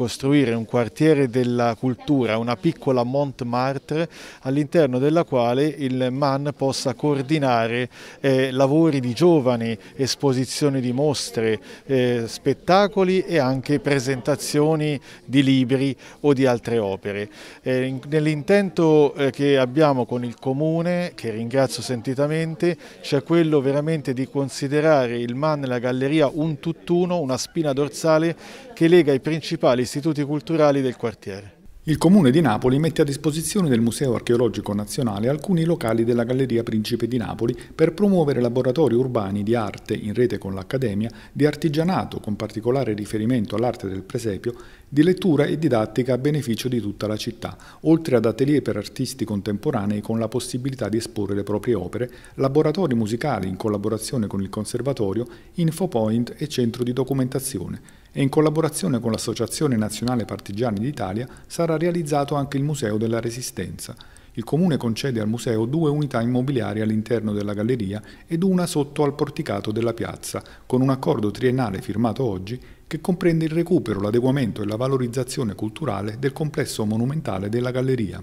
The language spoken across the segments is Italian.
costruire un quartiere della cultura, una piccola Montmartre all'interno della quale il MAN possa coordinare eh, lavori di giovani, esposizioni di mostre, eh, spettacoli e anche presentazioni di libri o di altre opere. Eh, Nell'intento eh, che abbiamo con il Comune, che ringrazio sentitamente, c'è quello veramente di considerare il MAN e la galleria un tutt'uno, una spina dorsale che lega i principali istituti culturali del quartiere. Il Comune di Napoli mette a disposizione del Museo Archeologico Nazionale alcuni locali della Galleria Principe di Napoli per promuovere laboratori urbani di arte in rete con l'Accademia, di artigianato con particolare riferimento all'arte del presepio, di lettura e didattica a beneficio di tutta la città, oltre ad atelier per artisti contemporanei con la possibilità di esporre le proprie opere, laboratori musicali in collaborazione con il Conservatorio, infopoint e centro di documentazione e in collaborazione con l'Associazione Nazionale Partigiani d'Italia sarà realizzato anche il Museo della Resistenza. Il Comune concede al museo due unità immobiliari all'interno della galleria ed una sotto al porticato della piazza, con un accordo triennale firmato oggi che comprende il recupero, l'adeguamento e la valorizzazione culturale del complesso monumentale della galleria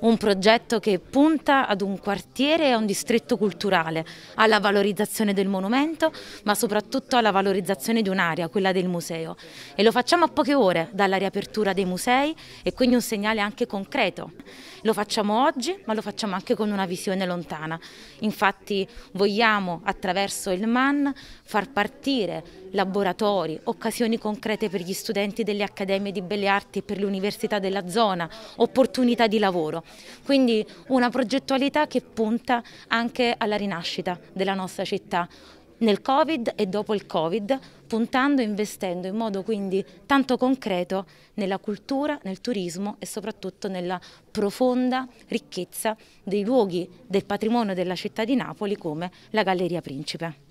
un progetto che punta ad un quartiere e a un distretto culturale, alla valorizzazione del monumento, ma soprattutto alla valorizzazione di un'area, quella del museo. E lo facciamo a poche ore dalla riapertura dei musei e quindi un segnale anche concreto. Lo facciamo oggi, ma lo facciamo anche con una visione lontana. Infatti vogliamo attraverso il MAN far partire laboratori, occasioni concrete per gli studenti delle accademie di belle arti e per l'università della zona, opportunità di lavoro. Quindi una progettualità che punta anche alla rinascita della nostra città nel Covid e dopo il Covid, puntando e investendo in modo quindi tanto concreto nella cultura, nel turismo e soprattutto nella profonda ricchezza dei luoghi del patrimonio della città di Napoli come la Galleria Principe.